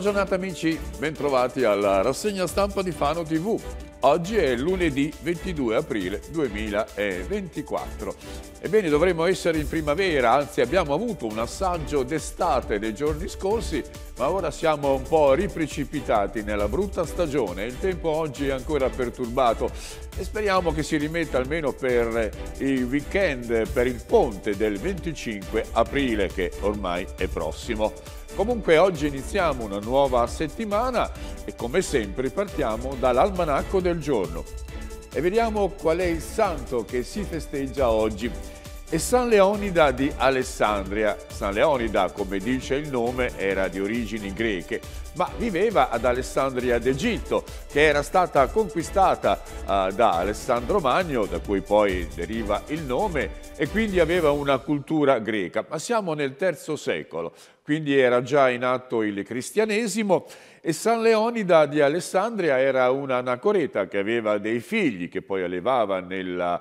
Buona giornata amici, bentrovati alla rassegna stampa di Fano TV. Oggi è lunedì 22 aprile 2024. Ebbene, dovremmo essere in primavera, anzi abbiamo avuto un assaggio d'estate dei giorni scorsi, ma ora siamo un po' riprecipitati nella brutta stagione. Il tempo oggi è ancora perturbato e speriamo che si rimetta almeno per il weekend, per il ponte del 25 aprile che ormai è prossimo. Comunque oggi iniziamo una nuova settimana e come sempre partiamo dall'almanacco del giorno e vediamo qual è il santo che si festeggia oggi. È San Leonida di Alessandria. San Leonida, come dice il nome, era di origini greche, ma viveva ad Alessandria d'Egitto, che era stata conquistata uh, da Alessandro Magno, da cui poi deriva il nome, e quindi aveva una cultura greca. Ma siamo nel III secolo, quindi era già in atto il cristianesimo e San Leonida di Alessandria era un anacoreta che aveva dei figli che poi allevava nella,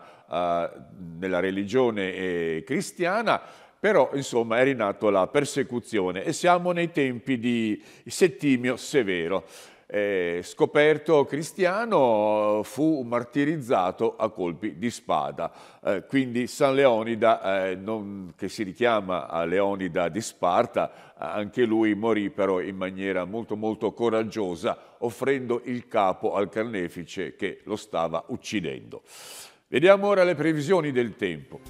uh, nella religione eh, cristiana, però insomma era in atto la persecuzione e siamo nei tempi di Settimio Severo eh, scoperto cristiano, fu martirizzato a colpi di spada. Eh, quindi San Leonida, eh, non, che si richiama a Leonida di Sparta, anche lui morì però in maniera molto molto coraggiosa, offrendo il capo al carnefice che lo stava uccidendo. Vediamo ora le previsioni del tempo.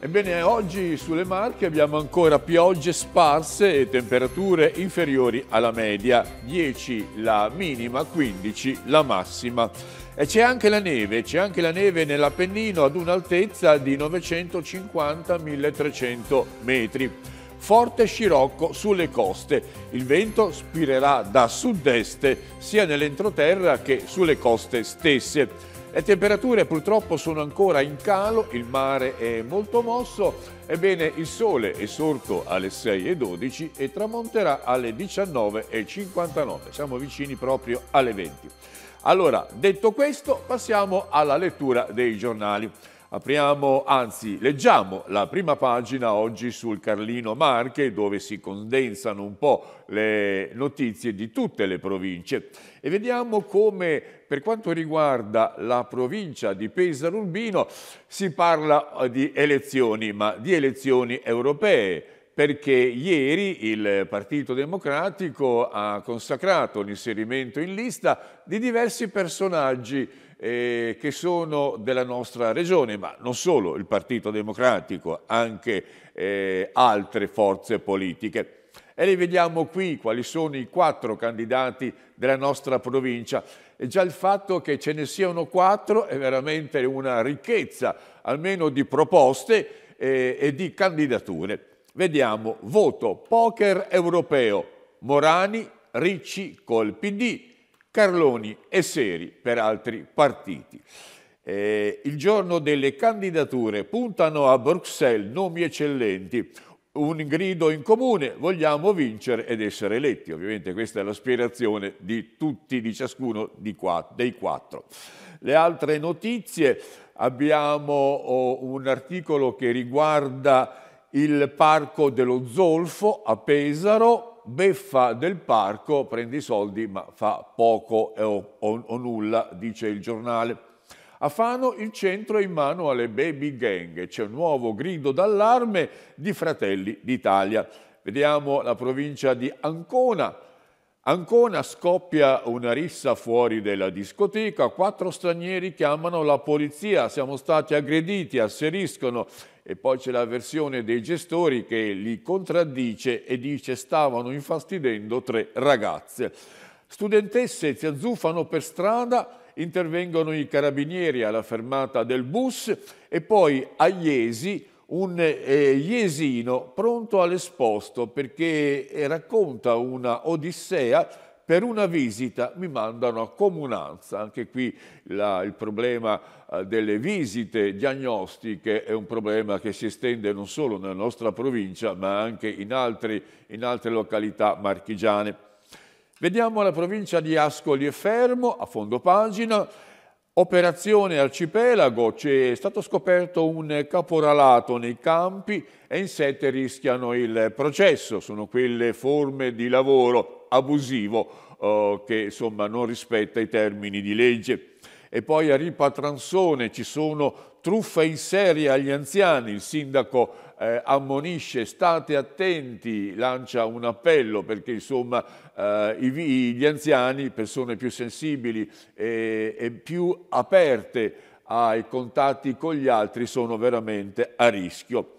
Ebbene, oggi sulle Marche abbiamo ancora piogge sparse e temperature inferiori alla media, 10 la minima, 15 la massima. E c'è anche la neve, c'è anche la neve nell'Appennino ad un'altezza di 950-1300 metri. Forte scirocco sulle coste, il vento spirerà da sud-est sia nell'entroterra che sulle coste stesse le temperature purtroppo sono ancora in calo, il mare è molto mosso, ebbene il sole è sorto alle 6.12 e tramonterà alle 19.59, siamo vicini proprio alle 20. Allora, detto questo, passiamo alla lettura dei giornali. Apriamo, anzi, leggiamo la prima pagina oggi sul Carlino Marche, dove si condensano un po' le notizie di tutte le province. E vediamo come, per quanto riguarda la provincia di Pesaro Urbino, si parla eh, di elezioni, ma di elezioni europee perché ieri il Partito Democratico ha consacrato l'inserimento in lista di diversi personaggi eh, che sono della nostra regione, ma non solo il Partito Democratico, anche eh, altre forze politiche. E li vediamo qui quali sono i quattro candidati della nostra provincia. E già il fatto che ce ne siano quattro è veramente una ricchezza, almeno di proposte eh, e di candidature. Vediamo, voto poker europeo, Morani, Ricci col PD, Carloni e Seri per altri partiti. Eh, il giorno delle candidature puntano a Bruxelles nomi eccellenti, un grido in comune, vogliamo vincere ed essere eletti. Ovviamente questa è l'aspirazione di tutti, di ciascuno di qua, dei quattro. Le altre notizie, abbiamo oh, un articolo che riguarda il parco dello Zolfo a Pesaro, beffa del parco, prende i soldi ma fa poco o, o, o, nulla, dice il giornale. A Fano il centro è in mano alle baby gang, c'è un nuovo grido d'allarme di Fratelli d'Italia. Vediamo la provincia di Ancona, Ancona scoppia una rissa fuori della discoteca, quattro stranieri chiamano la polizia, siamo stati aggrediti, asseriscono e poi c'è la versione dei gestori che li contraddice e dice stavano infastidendo tre ragazze. Studentesse si azzuffano per strada, intervengono i carabinieri alla fermata del bus e poi a Iesi un eh, Iesino pronto all'esposto perché eh, racconta una odissea per una visita mi mandano a comunanza. Anche qui la, il problema eh, delle visite diagnostiche è un problema che si estende non solo nella nostra provincia, ma anche in, altri, in altre località marchigiane. Vediamo la provincia di Ascoli e Fermo, a fondo pagina, Operazione Arcipelago, c'è stato scoperto un caporalato nei campi e in sette rischiano il processo, sono quelle forme di lavoro abusivo eh, che insomma non rispetta i termini di legge. E poi a Ripatranzone ci sono truffa in serie agli anziani, il sindaco eh, ammonisce state attenti, lancia un appello perché insomma eh, gli anziani, persone più sensibili e, e più aperte ai contatti con gli altri sono veramente a rischio.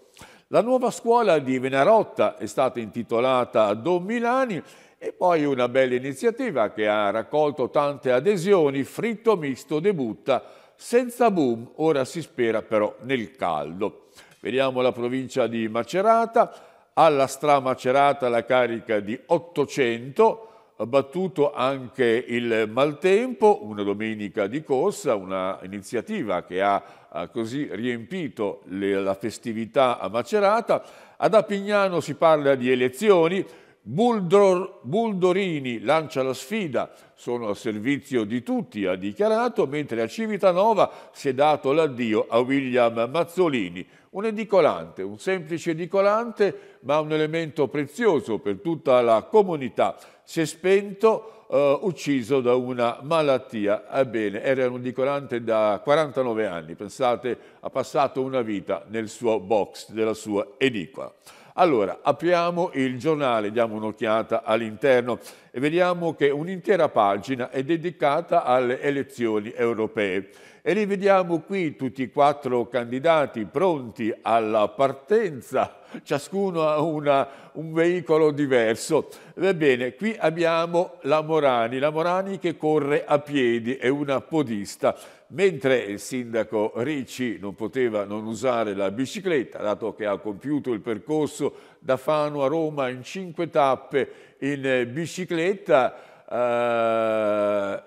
La nuova scuola di Venarotta è stata intitolata a Don Milani e poi una bella iniziativa che ha raccolto tante adesioni, Fritto Misto debutta senza boom, ora si spera però nel caldo. Vediamo la provincia di Macerata, alla Stramacerata la carica di 800, battuto anche il maltempo, una domenica di corsa, un'iniziativa che ha così riempito le, la festività a Macerata. Ad Apignano si parla di elezioni, Buldor, Buldorini lancia la sfida, sono a servizio di tutti, ha dichiarato, mentre a Civitanova si è dato l'addio a William Mazzolini, un edicolante, un semplice edicolante, ma un elemento prezioso per tutta la comunità. Si è spento, eh, ucciso da una malattia. Ebbene, era un edicolante da 49 anni, pensate, ha passato una vita nel suo box nella sua edicola. Allora, apriamo il giornale, diamo un'occhiata all'interno e vediamo che un'intera pagina è dedicata alle elezioni europee. E li vediamo qui tutti e quattro candidati pronti alla partenza, ciascuno ha una, un veicolo diverso. Ebbene, qui abbiamo la Morani, la Morani che corre a piedi, è una podista Mentre il sindaco Ricci non poteva non usare la bicicletta, dato che ha compiuto il percorso da Fano a Roma in cinque tappe in bicicletta,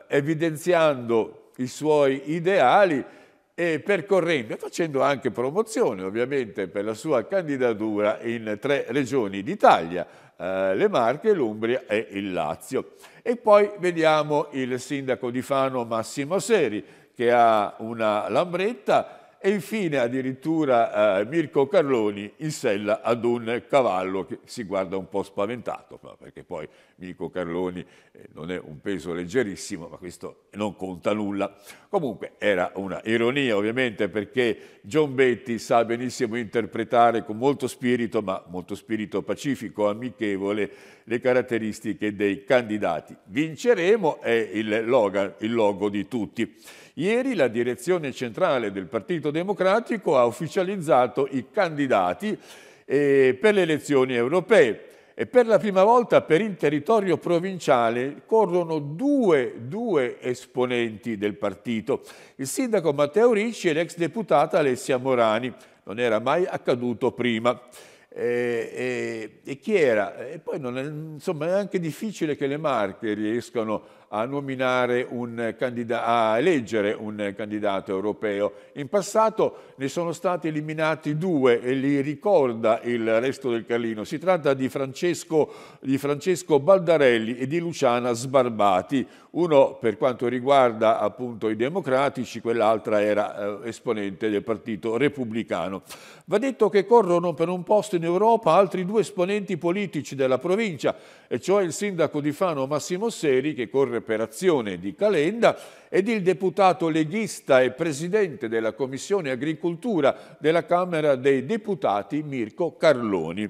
eh, evidenziando i suoi ideali e percorrendo facendo anche promozione ovviamente per la sua candidatura in tre regioni d'Italia, eh, le Marche, l'Umbria e il Lazio. E poi vediamo il sindaco di Fano Massimo Seri, che ha una lambretta e infine addirittura eh, Mirko Carloni in sella ad un cavallo che si guarda un po' spaventato, perché poi Mirko Carloni eh, non è un peso leggerissimo, ma questo non conta nulla. Comunque era una ironia ovviamente perché John Betty sa benissimo interpretare con molto spirito, ma molto spirito pacifico, amichevole, le caratteristiche dei candidati. Vinceremo è il, logo, il logo di tutti. Ieri la direzione centrale del Partito Democratico ha ufficializzato i candidati eh, per le elezioni europee e per la prima volta per il territorio provinciale corrono due, due esponenti del partito, il sindaco Matteo Ricci e l'ex deputata Alessia Morani. Non era mai accaduto prima. E, eh, e, eh, e chi era? E poi è, insomma, è anche difficile che le Marche riescano a, candidato, a eleggere un candidato europeo. In passato ne sono stati eliminati due e li ricorda il resto del Carlino. Si tratta di Francesco, di Francesco Baldarelli e di Luciana Sbarbati, uno per quanto riguarda appunto i democratici, quell'altra era eh, esponente del Partito Repubblicano. Va detto che corrono per un posto in Europa altri due esponenti politici della provincia, e cioè il sindaco di Fano Massimo Seri che corre operazione di Calenda ed il deputato leghista e presidente della Commissione Agricoltura della Camera dei Deputati Mirko Carloni.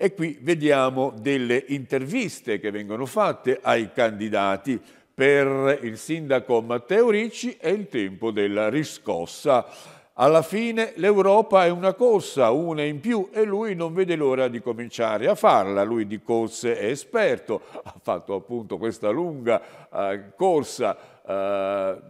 E qui vediamo delle interviste che vengono fatte ai candidati per il sindaco Matteo Ricci e il tempo della riscossa. Alla fine l'Europa è una corsa, una in più, e lui non vede l'ora di cominciare a farla. Lui di corse è esperto, ha fatto appunto questa lunga eh, corsa, eh,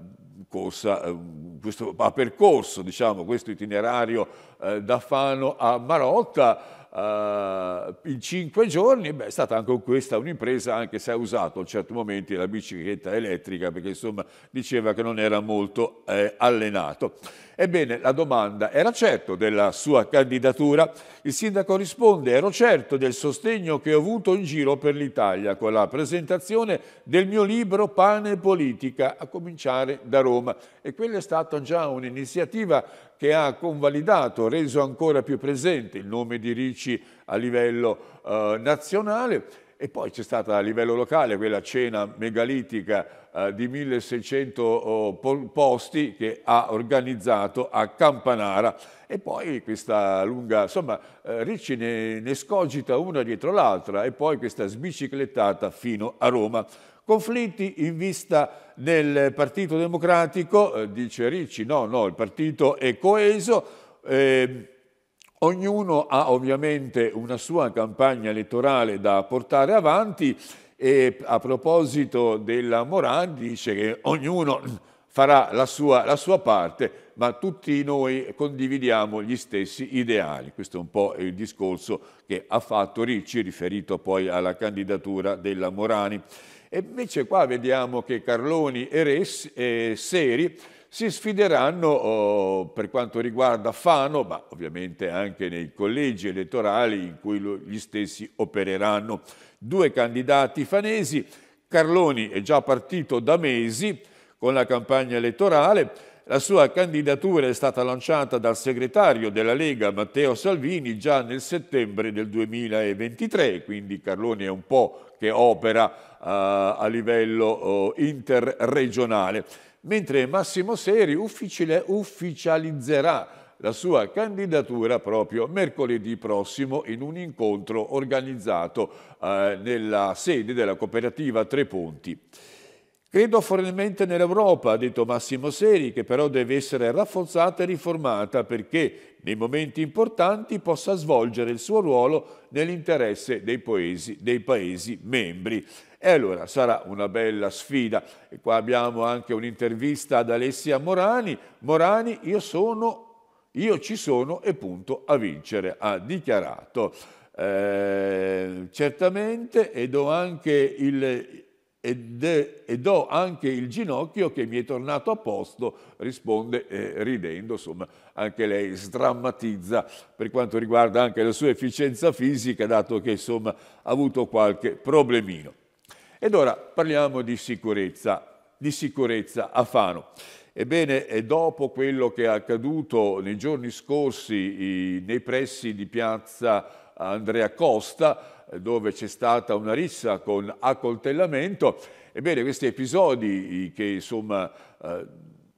corsa eh, questo, ha percorso diciamo, questo itinerario eh, da Fano a Marotta, eh, in cinque giorni, beh, è stata anche questa un'impresa, anche se ha usato a certi momenti la bicicletta elettrica, perché insomma diceva che non era molto eh, allenato. Ebbene, la domanda era certo della sua candidatura. Il sindaco risponde, ero certo del sostegno che ho avuto in giro per l'Italia con la presentazione del mio libro Pane Politica, a cominciare da Roma. E quella è stata già un'iniziativa che ha convalidato, reso ancora più presente il nome di Ricci a livello eh, nazionale e poi c'è stata a livello locale quella cena megalitica eh, di 1600 oh, posti che ha organizzato a Campanara e poi questa lunga, insomma eh, Ricci ne, ne scogita una dietro l'altra e poi questa sbiciclettata fino a Roma. Conflitti in vista del Partito Democratico, eh, dice Ricci, no, no, il partito è coeso, eh, ognuno ha ovviamente una sua campagna elettorale da portare avanti e a proposito della Moran dice che ognuno farà la sua, la sua, parte, ma tutti noi condividiamo gli stessi ideali. Questo è un po' il discorso che ha fatto Ricci, riferito poi alla candidatura della Morani. E invece qua vediamo che Carloni e, Res, e Seri si sfideranno oh, per quanto riguarda Fano, ma ovviamente anche nei collegi elettorali in cui lo, gli stessi opereranno. Due candidati fanesi, Carloni è già partito da mesi, con la campagna elettorale. La sua candidatura è stata lanciata dal segretario della Lega Matteo Salvini già nel settembre del 2023, quindi Carloni è un po' che opera uh, a livello uh, interregionale, mentre Massimo Seri ufficile, ufficializzerà la sua candidatura proprio mercoledì prossimo in un incontro organizzato uh, nella sede della cooperativa Tre Ponti. Credo fortemente nell'Europa, ha detto Massimo Seri, che però deve essere rafforzata e riformata perché nei momenti importanti possa svolgere il suo ruolo nell'interesse dei, dei paesi, membri. E allora sarà una bella sfida. E qua abbiamo anche un'intervista ad Alessia Morani. Morani, io, sono, io ci sono e punto a vincere, ha dichiarato. Eh, certamente, e do anche il e, è, ed, ho anche il ginocchio che mi è tornato a posto, risponde eh, ridendo, insomma anche lei sdrammatizza per quanto riguarda anche la sua efficienza fisica, dato che insomma ha avuto qualche problemino. Ed ora parliamo di sicurezza, di sicurezza a Fano. Ebbene, dopo quello che è accaduto nei giorni scorsi nei pressi di piazza Andrea Costa, dove c'è stata una rissa con accoltellamento. Ebbene, questi episodi che insomma eh,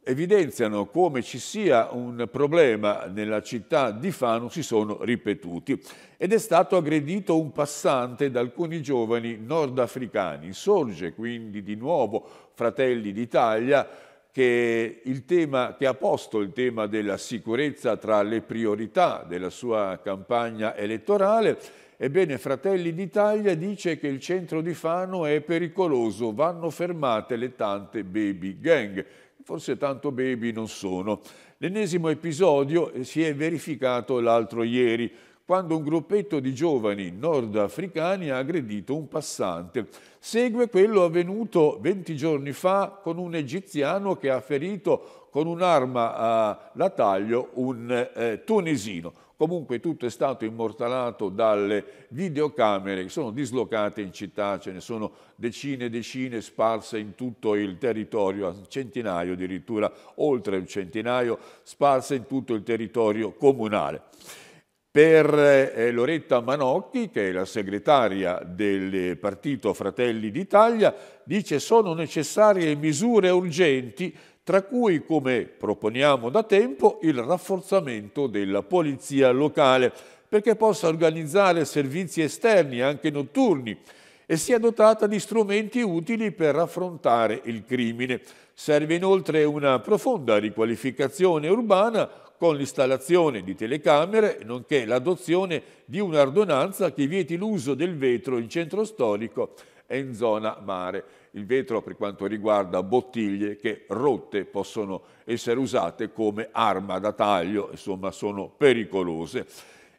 evidenziano come ci sia un problema nella città di Fano si sono ripetuti ed è stato aggredito un passante da alcuni giovani nordafricani. Sorge quindi di nuovo Fratelli d'Italia che, tema, che, ha posto il tema della sicurezza tra le priorità della sua campagna elettorale Ebbene, Fratelli d'Italia dice che il centro di Fano è pericoloso, vanno fermate le tante baby gang. Forse tanto baby non sono. L'ennesimo episodio eh, si è verificato l'altro ieri, quando un gruppetto di giovani nordafricani ha aggredito un passante. Segue quello avvenuto 20 giorni fa con un egiziano che ha ferito con un'arma a taglio un eh, tunisino. Comunque tutto è stato immortalato dalle videocamere che sono dislocate in città, ce ne sono decine e decine sparse in tutto il territorio, centinaio addirittura, oltre un centinaio, sparse in tutto il territorio comunale. Per eh, Loretta Manocchi, che è la segretaria del partito Fratelli d'Italia, dice sono necessarie misure urgenti tra cui, come proponiamo da tempo, il rafforzamento della polizia locale, perché possa organizzare servizi esterni, anche notturni, e sia dotata di strumenti utili per affrontare il crimine. Serve inoltre una profonda riqualificazione urbana con l'installazione di telecamere, nonché l'adozione di un'ordonanza che vieti l'uso del vetro in centro storico e in zona mare il vetro per quanto riguarda bottiglie che rotte possono essere usate come arma da taglio, insomma sono pericolose.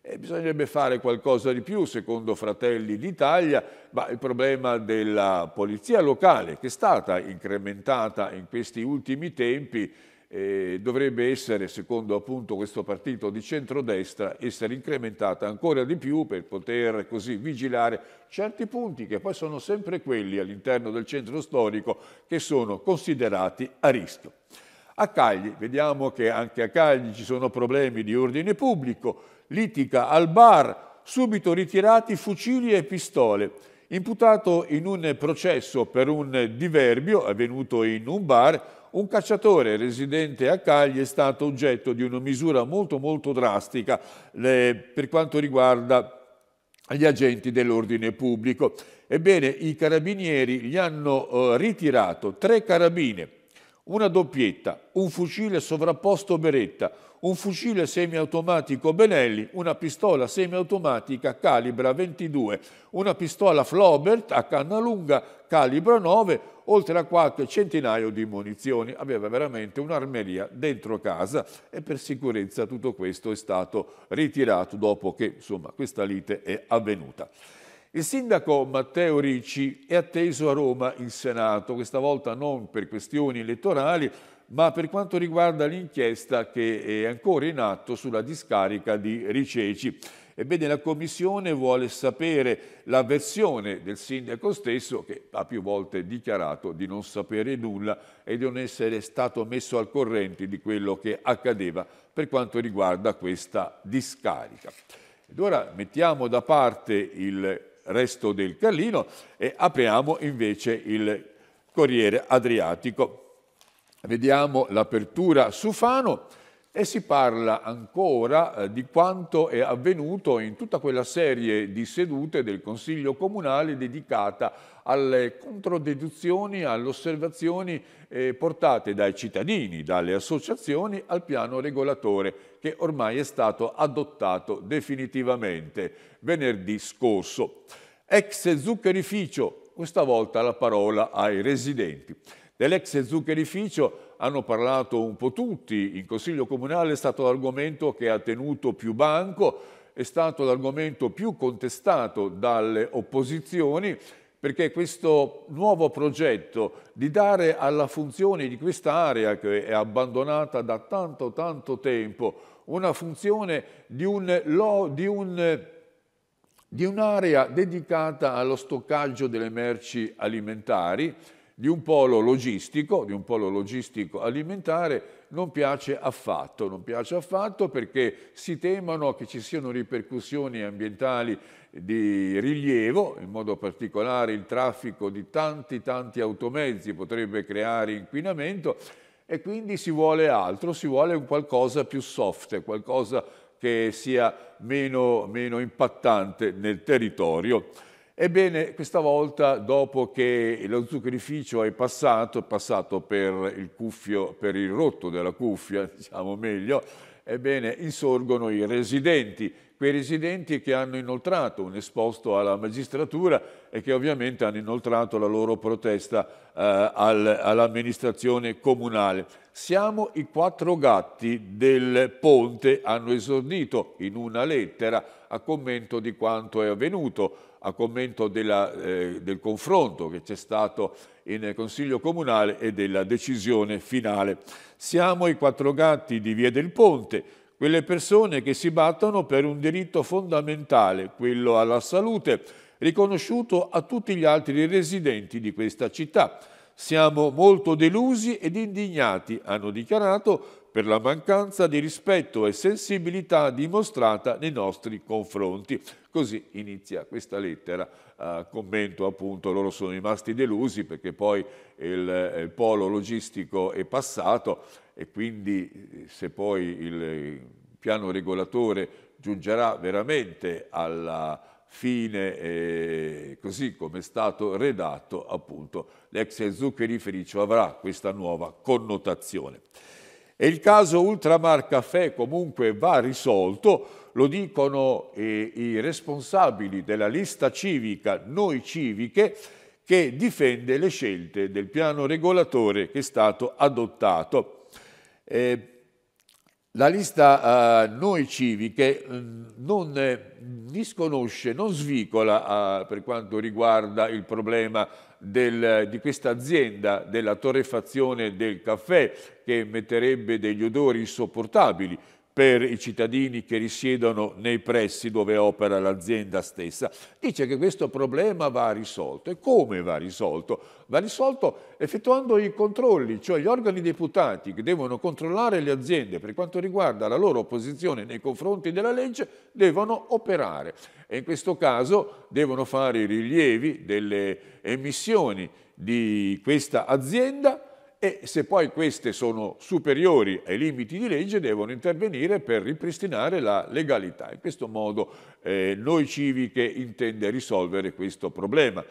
E eh, bisognerebbe fare qualcosa di più, secondo Fratelli d'Italia, ma il problema della polizia locale, che è stata incrementata in questi ultimi tempi, eh, dovrebbe essere, secondo appunto questo partito di centrodestra, essere incrementata ancora di più per poter così vigilare certi punti che poi sono sempre quelli all'interno del centro storico che sono considerati a rischio. A Cagli, vediamo che anche a Cagli ci sono problemi di ordine pubblico, litica al bar, subito ritirati fucili e pistole imputato in un processo per un diverbio avvenuto in un bar, un cacciatore residente a Cagli è stato oggetto di una misura molto molto drastica per quanto riguarda gli agenti dell'ordine pubblico. Ebbene, i carabinieri gli hanno eh, ritirato tre carabine una doppietta, un fucile sovrapposto Beretta, un fucile semiautomatico Benelli, una pistola semiautomatica calibra 22, una pistola Flaubert a canna lunga calibro 9, oltre a qualche centinaio di munizioni. Aveva veramente un'armeria dentro casa e per sicurezza tutto questo è stato ritirato dopo che insomma, questa lite è avvenuta. Il sindaco Matteo Ricci è atteso a Roma in Senato, questa volta non per questioni elettorali, ma per quanto riguarda l'inchiesta che è ancora in atto sulla discarica di Riceci. Ebbene, la Commissione vuole sapere la versione del sindaco stesso, che ha più volte dichiarato di non sapere nulla e di non essere stato messo al corrente di quello che accadeva per quanto riguarda questa discarica. Ed ora mettiamo da parte il resto del Carlino e apriamo invece il Corriere Adriatico. Vediamo l'apertura su Fano e si parla ancora eh, di quanto è avvenuto in tutta quella serie di sedute del Consiglio Comunale dedicata alle controdeduzioni, alle osservazioni eh, portate dai cittadini, dalle associazioni al piano regolatore che ormai è stato adottato definitivamente venerdì scorso. Ex zuccherificio, questa volta la parola ai residenti. Dell'ex zuccherificio hanno parlato un po' tutti, in Consiglio Comunale è stato l'argomento che ha tenuto più banco, è stato l'argomento più contestato dalle opposizioni perché questo nuovo progetto di dare alla funzione di questa area che è abbandonata da tanto tanto tempo una funzione di un'area un, un dedicata allo stoccaggio delle merci alimentari di un polo logistico, di un polo logistico alimentare, non piace affatto, non piace affatto perché si temono che ci siano ripercussioni ambientali di rilievo, in modo particolare il traffico di tanti tanti automezzi potrebbe creare inquinamento e quindi si vuole altro, si vuole qualcosa più soft, qualcosa che sia meno, meno impattante nel territorio. Ebbene, questa volta, dopo che lo zuccherificio è passato, è passato per il, cuffio, per il rotto della cuffia, diciamo meglio, ebbene, insorgono i residenti, quei residenti che hanno inoltrato un esposto alla magistratura e che ovviamente hanno inoltrato la loro protesta eh, al, all'amministrazione comunale. Siamo i quattro gatti del Ponte, hanno esordito in una lettera a commento di quanto è avvenuto a commento della, eh, del confronto che c'è stato in Consiglio Comunale e della decisione finale. Siamo i quattro gatti di Via del Ponte, quelle persone che si battono per un diritto fondamentale, quello alla salute, riconosciuto a tutti gli altri residenti di questa città. Siamo molto delusi ed indignati, hanno dichiarato, per la mancanza di rispetto e sensibilità dimostrata nei nostri confronti. Così inizia questa lettera, eh, commento appunto, loro sono rimasti delusi perché poi il, eh, il polo logistico è passato e quindi eh, se poi il eh, piano regolatore giungerà veramente alla fine, eh, così come è stato redatto, appunto, l'ex Zuccheri avrà questa nuova connotazione. E il caso Ultramar Caffè comunque va risolto, lo dicono eh, i responsabili della lista civica Noi Civiche, che difende le scelte del piano regolatore che è stato adottato. Eh, la lista eh, Noi Civiche mm, non eh, disconosce, non svicola eh, per quanto riguarda il problema del, di questa azienda della torrefazione del caffè che metterebbe degli odori insopportabili per i cittadini che risiedono nei pressi dove opera l'azienda stessa, dice che questo problema va risolto. E come va risolto? Va risolto effettuando i controlli, cioè gli organi deputati che devono controllare le aziende per quanto riguarda la loro posizione nei confronti della legge, devono operare. E in questo caso devono fare i rilievi delle emissioni di questa azienda e se poi queste sono superiori ai limiti di legge devono intervenire per ripristinare la legalità. In questo modo eh, Noi Civiche intende risolvere questo problema,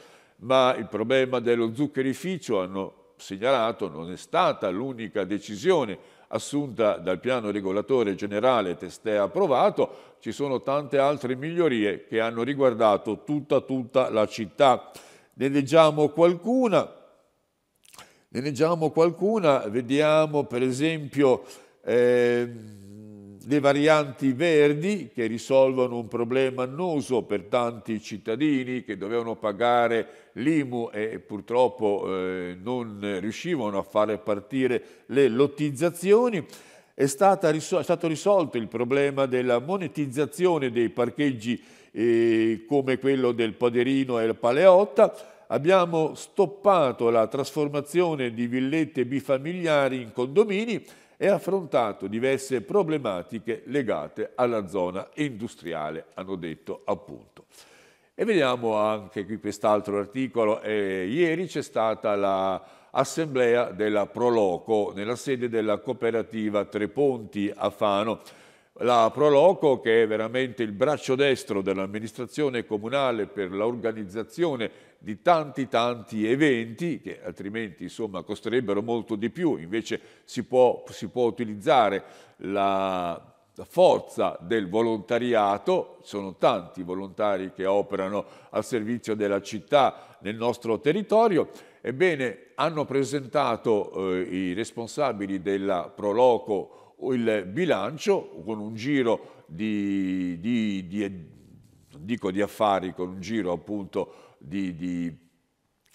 ma il problema dello zuccherificio, hanno segnalato, non è stata l'unica decisione assunta dal piano regolatore generale testè approvato, ci sono tante altre migliorie che hanno riguardato tutta, tutta la città. Ne leggiamo qualcuna, ne leggiamo qualcuna, vediamo per esempio eh, le varianti verdi che risolvono un problema annoso per tanti cittadini che dovevano pagare l'IMU e purtroppo eh, non riuscivano a fare partire le lottizzazioni. È, risol è stato risolto il problema della monetizzazione dei parcheggi eh, come quello del Poderino e il Paleotta abbiamo stoppato la trasformazione di villette bifamiliari in condomini e affrontato diverse problematiche legate alla zona industriale, hanno detto appunto. E vediamo anche qui quest'altro articolo. Eh, ieri c'è stata l'assemblea la della Proloco nella sede della cooperativa Tre Ponti a Fano la Proloco, che è veramente il braccio destro dell'amministrazione comunale per l'organizzazione di tanti tanti eventi che altrimenti insomma, costerebbero molto di più, invece si può, si può utilizzare la forza del volontariato, sono tanti volontari che operano al servizio della città nel nostro territorio, ebbene hanno presentato eh, i responsabili della Proloco il bilancio con un giro di, di, di dico di affari, con un giro appunto di, di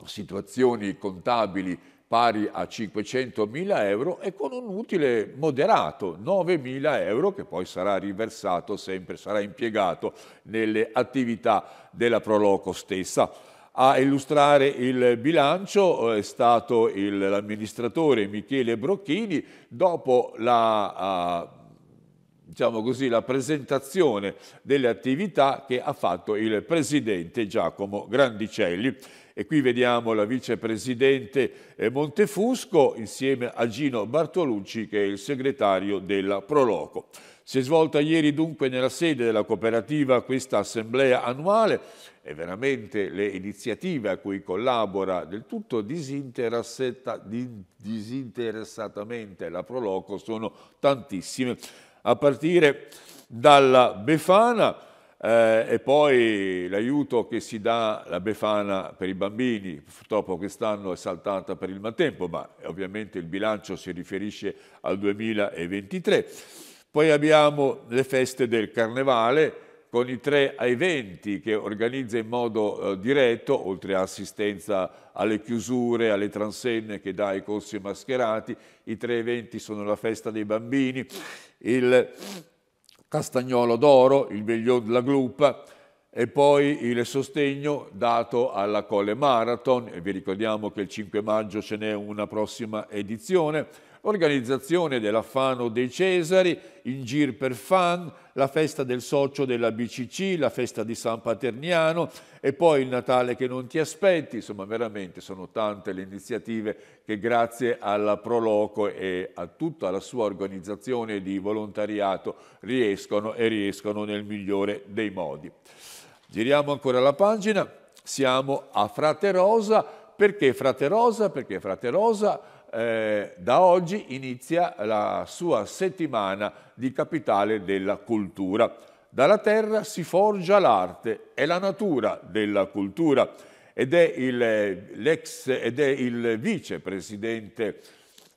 situazioni contabili pari a 500.000 euro e con un utile moderato, 9.000 euro, che poi sarà riversato sempre, sarà impiegato nelle attività della Proloco stessa. A illustrare il bilancio eh, è stato l'amministratore Michele Brocchini dopo la, diciamo così, la, presentazione delle attività che ha fatto il presidente Giacomo Grandicelli. E qui vediamo la vicepresidente eh, Montefusco insieme a Gino Bartolucci che è il segretario della Proloco. Si è svolta ieri dunque nella sede della cooperativa questa assemblea annuale e veramente le iniziative a cui collabora del tutto disinteressatamente la Proloco sono tantissime, a partire dalla Befana eh, e poi l'aiuto che si dà la Befana per i bambini, purtroppo quest'anno è saltata per il maltempo, ma ovviamente il bilancio si riferisce al 2023 poi abbiamo le feste del Carnevale con i tre eventi che organizza in modo eh, diretto, oltre all'assistenza alle chiusure, alle transenne che dà ai corsi mascherati, i tre eventi sono la festa dei bambini, il castagnolo d'oro, il veglione della gluppa, e poi il sostegno dato alla Colle Marathon, e vi ricordiamo che il 5 maggio ce n'è una prossima edizione, organizzazione della Fano dei Cesari, in gir per fan, la festa del socio della BCC, la festa di San Paterniano e poi il Natale che non ti aspetti, insomma veramente sono tante le iniziative che grazie alla Proloco e a tutta la sua organizzazione di volontariato riescono e riescono nel migliore dei modi. Giriamo ancora la pagina, siamo a Fraterosa, perché Fraterosa? Perché Fraterosa eh, da oggi inizia la sua settimana di capitale della cultura. Dalla terra si forgia l'arte, è la natura della cultura ed è il, eh, ed è il vicepresidente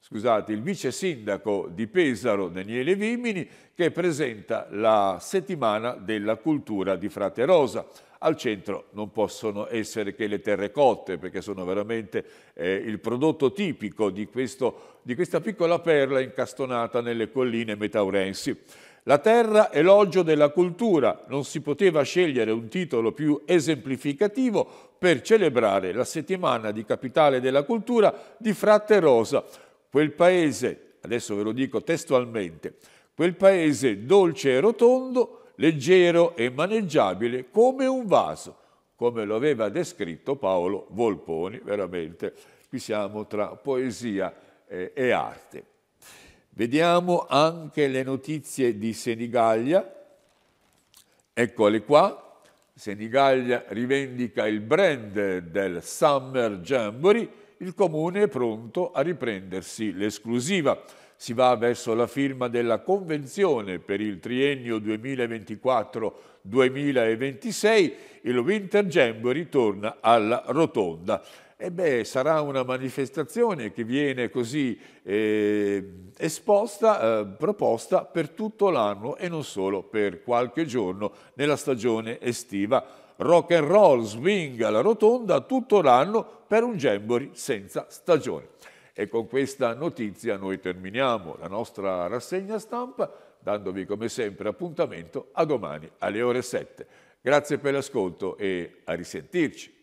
scusate, il vice sindaco di Pesaro, Daniele Vimini, che presenta la settimana della cultura di Frate Rosa al centro non possono essere che le terre cotte, perché sono veramente eh, il prodotto tipico di, questo, di, questa piccola perla incastonata nelle colline metaurensi. La terra elogio della cultura, non si poteva scegliere un titolo più esemplificativo per celebrare la settimana di capitale della cultura di Fratte Rosa, quel paese, adesso ve lo dico testualmente, quel paese dolce e rotondo leggero e maneggiabile come un vaso, come lo aveva descritto Paolo Volponi, veramente qui siamo tra poesia eh, e arte. Vediamo anche le notizie di Senigallia, eccole qua, Senigallia rivendica il brand del Summer Jamboree, il comune è pronto a riprendersi l'esclusiva si va verso la firma della convenzione per il triennio 2024-2026, il Winter Jam ritorna alla rotonda. E beh, sarà una manifestazione che viene così eh, esposta, eh, proposta per tutto l'anno e non solo per qualche giorno nella stagione estiva rock and roll, swing alla rotonda tutto l'anno per un jamboree senza stagione. E con questa notizia noi terminiamo la nostra rassegna stampa, dandovi come sempre appuntamento a domani alle ore 7. Grazie per l'ascolto e a risentirci.